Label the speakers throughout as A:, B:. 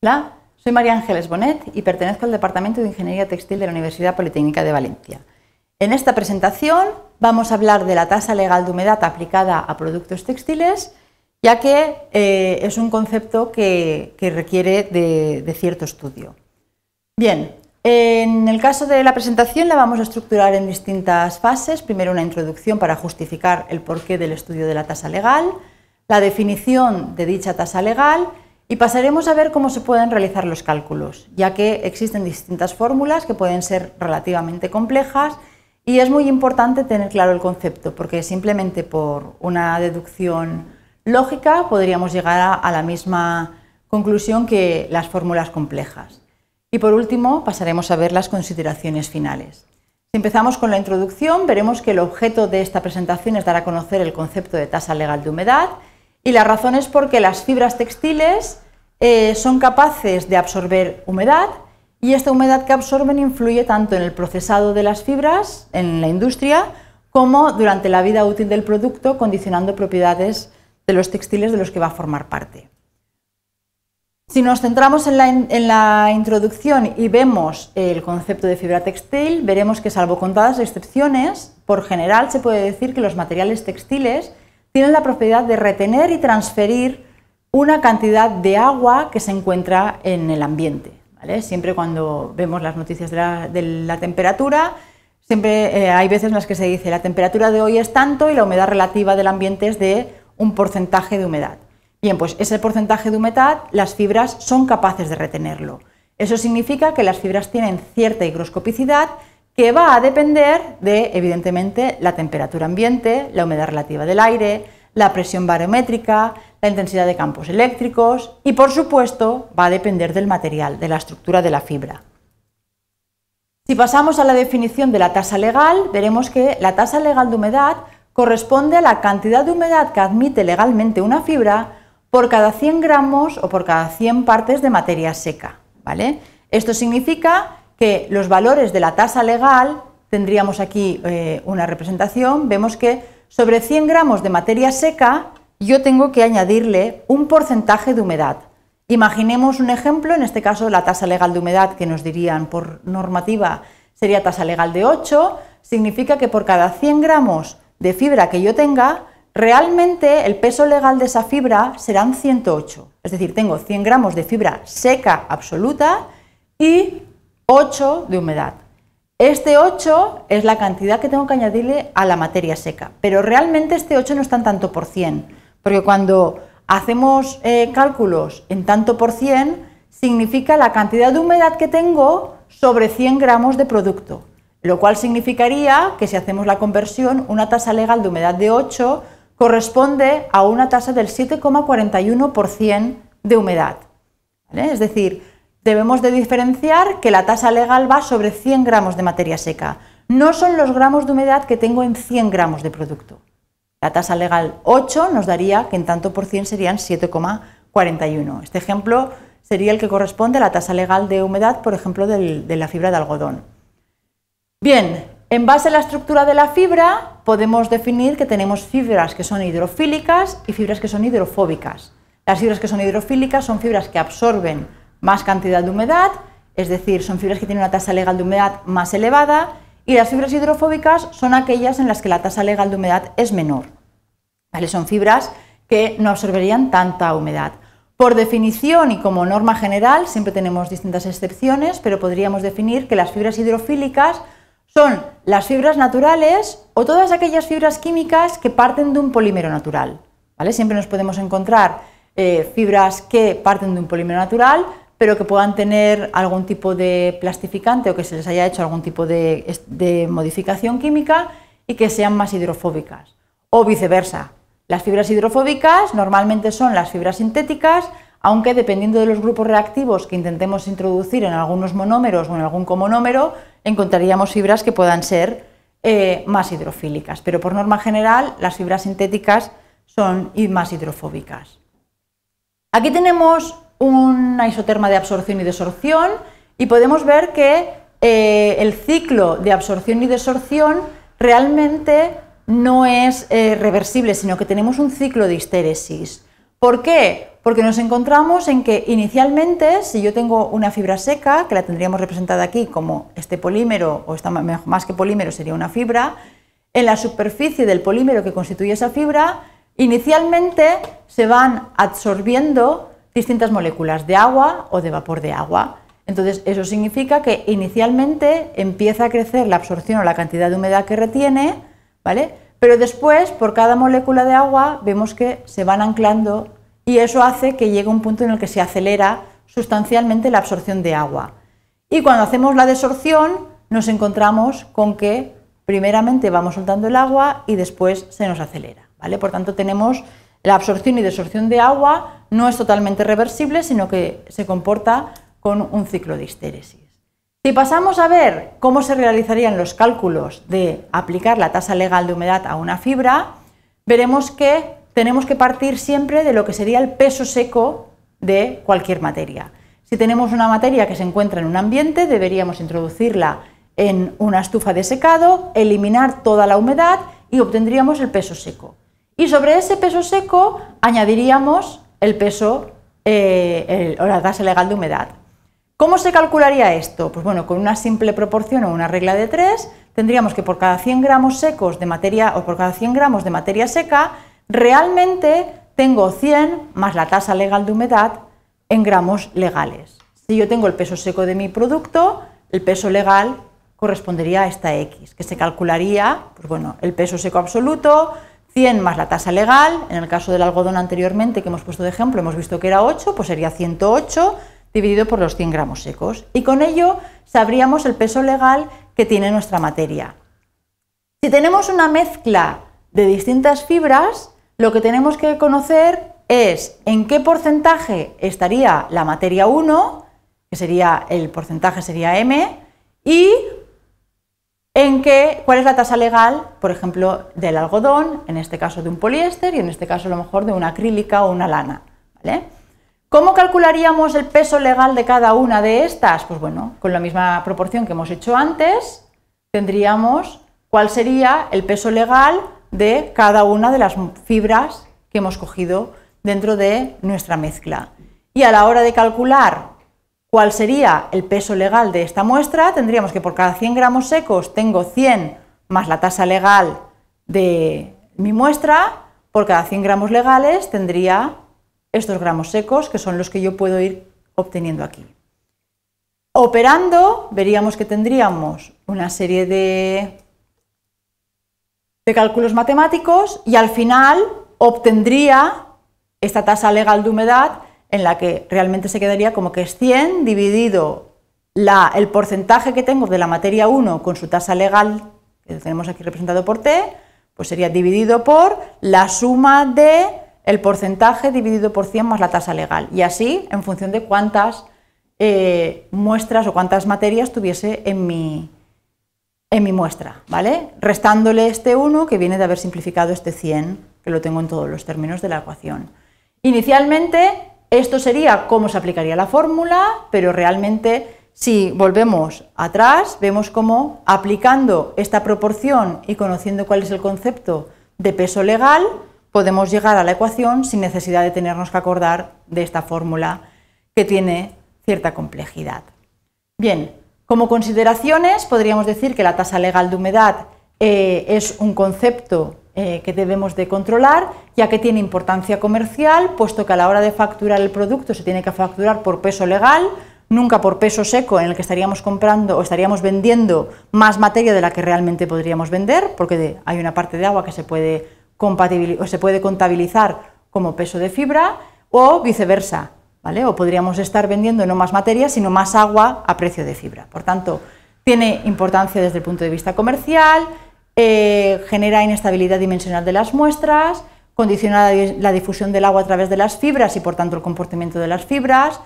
A: Hola, soy María Ángeles Bonet y pertenezco al Departamento de Ingeniería Textil de la Universidad Politécnica de Valencia. En esta presentación vamos a hablar de la tasa legal de humedad aplicada a productos textiles, ya que eh, es un concepto que, requiere de, cierto estudio. Bien, en el caso de la presentación la vamos a estructurar en distintas fases. Primero una introducción para justificar el porqué del estudio de la tasa legal, la definición de dicha tasa legal, y pasaremos a ver cómo se pueden realizar los cálculos, ya que existen distintas fórmulas que pueden ser relativamente complejas y es muy importante tener claro el concepto, porque simplemente por una deducción lógica podríamos llegar a, la misma conclusión que las fórmulas complejas. Y por último pasaremos a ver las consideraciones finales. Si empezamos con la introducción, veremos que el objeto de esta presentación es dar a conocer el concepto de tasa legal de humedad y la razón es porque las fibras textiles eh, son capaces de absorber humedad y esta humedad que absorben influye tanto en el procesado de las fibras, en la industria, como durante la vida útil del producto, condicionando propiedades de los textiles de los que va a formar parte. Si nos centramos en la, en la, introducción y vemos el concepto de fibra textil, veremos que salvo contadas excepciones, por general se puede decir que los materiales textiles tienen la propiedad de retener y transferir una cantidad de agua que se encuentra en el ambiente. Siempre cuando vemos las noticias de la, temperatura, siempre eh, hay veces en las que se dice la temperatura de hoy es tanto y la humedad relativa del ambiente es de un porcentaje de humedad. Bien, pues ese porcentaje de humedad las fibras son capaces de retenerlo. Eso significa que las fibras tienen cierta higroscopicidad que va a depender de, evidentemente, la temperatura ambiente, la humedad relativa del aire, la presión barométrica, la intensidad de campos eléctricos y, por supuesto, va a depender del material, de la estructura de la fibra. Si pasamos a la definición de la tasa legal, veremos que la tasa legal de humedad corresponde a la cantidad de humedad que admite legalmente una fibra por cada 100 gramos o por cada 100 partes de materia seca. ¿vale? Esto significa que los valores de la tasa legal, tendríamos aquí eh, una representación, vemos que sobre 100 gramos de materia seca yo tengo que añadirle un porcentaje de humedad. Imaginemos un ejemplo, en este caso la tasa legal de humedad que nos dirían por normativa sería tasa legal de 8, significa que por cada 100 gramos de fibra que yo tenga, realmente el peso legal de esa fibra serán 108. Es decir, tengo 100 gramos de fibra seca absoluta y 8 de humedad. Este 8 es la cantidad que tengo que añadirle a la materia seca, pero realmente este 8 no está en tanto por 100. Porque cuando hacemos eh, cálculos en tanto por cien, significa la cantidad de humedad que tengo sobre 100 gramos de producto, lo cual significaría que si hacemos la conversión, una tasa legal de humedad de 8 corresponde a una tasa del 7,41% de humedad. Es decir, debemos de diferenciar que la tasa legal va sobre 100 gramos de materia seca, no son los gramos de humedad que tengo en 100 gramos de producto. La tasa legal 8 nos daría que en tanto por cien serían 7,41. Este ejemplo sería el que corresponde a la tasa legal de humedad, por ejemplo, de la fibra de algodón. Bien, en base a la estructura de la fibra podemos definir que tenemos fibras que son hidrofílicas y fibras que son hidrofóbicas. Las fibras que son hidrofílicas son fibras que absorben más cantidad de humedad, es decir, son fibras que tienen una tasa legal de humedad más elevada y las fibras hidrofóbicas son aquellas en las que la tasa legal de humedad es menor. Son fibras que no absorberían tanta humedad. Por definición y como norma general, siempre tenemos distintas excepciones, pero podríamos definir que las fibras hidrofílicas son las fibras naturales o todas aquellas fibras químicas que parten de un polímero natural. ¿vale? Siempre nos podemos encontrar eh, fibras que parten de un polímero natural, pero que puedan tener algún tipo de plastificante o que se les haya hecho algún tipo de, modificación química y que sean más hidrofóbicas. O viceversa. Las fibras hidrofóbicas normalmente son las fibras sintéticas, aunque dependiendo de los grupos reactivos que intentemos introducir en algunos monómeros o en algún comonómero, encontraríamos fibras que puedan ser eh, más hidrofílicas. Pero por norma general, las fibras sintéticas son más hidrofóbicas. Aquí tenemos una isoterma de absorción y desorción y podemos ver que eh, el ciclo de absorción y desorción realmente no es eh, reversible, sino que tenemos un ciclo de histéresis. ¿Por qué? Porque nos encontramos en que inicialmente, si yo tengo una fibra seca, que la tendríamos representada aquí como este polímero, o más que polímero sería una fibra, en la superficie del polímero que constituye esa fibra, inicialmente se van absorbiendo distintas moléculas de agua o de vapor de agua. Entonces, eso significa que inicialmente empieza a crecer la absorción o la cantidad de humedad que retiene, ¿vale? Pero después, por cada molécula de agua, vemos que se van anclando y eso hace que llegue un punto en el que se acelera sustancialmente la absorción de agua. Y cuando hacemos la desorción, nos encontramos con que primeramente vamos soltando el agua y después se nos acelera, ¿vale? Por tanto, tenemos la absorción y desorción de agua no es totalmente reversible, sino que se comporta con un ciclo de histéresis. Si pasamos a ver cómo se realizarían los cálculos de aplicar la tasa legal de humedad a una fibra, veremos que tenemos que partir siempre de lo que sería el peso seco de cualquier materia. Si tenemos una materia que se encuentra en un ambiente, deberíamos introducirla en una estufa de secado, eliminar toda la humedad y obtendríamos el peso seco. Y sobre ese peso seco añadiríamos el peso eh, o la tasa legal de humedad. ¿Cómo se calcularía esto? Pues bueno, con una simple proporción o una regla de tres, tendríamos que por cada 100 gramos secos de materia o por cada 100 gramos de materia seca, realmente tengo 100 más la tasa legal de humedad en gramos legales. Si yo tengo el peso seco de mi producto, el peso legal correspondería a esta X, que se calcularía, pues bueno, el peso seco absoluto 100 más la tasa legal, en el caso del algodón anteriormente que hemos puesto de ejemplo hemos visto que era 8, pues sería 108 dividido por los 100 gramos secos. Y con ello sabríamos el peso legal que tiene nuestra materia. Si tenemos una mezcla de distintas fibras, lo que tenemos que conocer es en qué porcentaje estaría la materia 1, que sería el porcentaje sería m, y en qué cuál es la tasa legal, por ejemplo, del algodón, en este caso de un poliéster y en este caso a lo mejor de una acrílica o una lana. ¿Cómo calcularíamos el peso legal de cada una de estas? Pues bueno, con la misma proporción que hemos hecho antes, tendríamos cuál sería el peso legal de cada una de las fibras que hemos cogido dentro de nuestra mezcla. Y a la hora de calcular ¿Cuál sería el peso legal de esta muestra? Tendríamos que por cada 100 gramos secos tengo 100 más la tasa legal de mi muestra, por cada 100 gramos legales tendría estos gramos secos, que son los que yo puedo ir obteniendo aquí. Operando, veríamos que tendríamos una serie de, de cálculos matemáticos y al final obtendría esta tasa legal de humedad en la que realmente se quedaría como que es 100 dividido el porcentaje que tengo de la materia 1 con su tasa legal, que tenemos aquí representado por t, pues sería dividido por la suma de el porcentaje dividido por 100 más la tasa legal. Y así, en función de cuántas eh, muestras o cuántas materias tuviese en mi, en mi muestra, ¿vale? Restándole este 1 que viene de haber simplificado este 100, que lo tengo en todos los términos de la ecuación. Inicialmente esto sería cómo se aplicaría la fórmula, pero realmente si volvemos atrás, vemos cómo aplicando esta proporción y conociendo cuál es el concepto de peso legal, podemos llegar a la ecuación sin necesidad de tenernos que acordar de esta fórmula que tiene cierta complejidad. Bien, como consideraciones podríamos decir que la tasa legal de humedad eh, es un concepto eh, que debemos de controlar, ya que tiene importancia comercial, puesto que a la hora de facturar el producto se tiene que facturar por peso legal, nunca por peso seco en el que estaríamos comprando o estaríamos vendiendo más materia de la que realmente podríamos vender, porque hay una parte de agua que se puede, o se puede contabilizar como peso de fibra, o viceversa, ¿vale? O podríamos estar vendiendo no más materia, sino más agua a precio de fibra. Por tanto, tiene importancia desde el punto de vista comercial, eh, genera inestabilidad dimensional de las muestras, condiciona la difusión del agua a través de las fibras y por tanto el comportamiento de las fibras,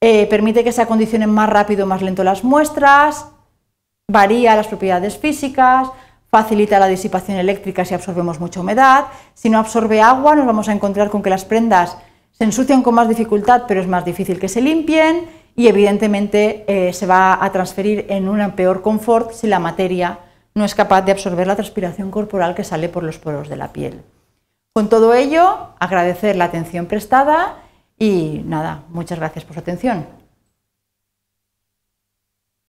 A: eh, permite que se acondicionen más rápido o más lento las muestras, varía las propiedades físicas, facilita la disipación eléctrica si absorbemos mucha humedad, si no absorbe agua nos vamos a encontrar con que las prendas se ensucian con más dificultad pero es más difícil que se limpien y evidentemente eh, se va a transferir en un peor confort si la materia no es capaz de absorber la transpiración corporal que sale por los poros de la piel. Con todo ello, agradecer la atención prestada y nada, muchas gracias por su atención.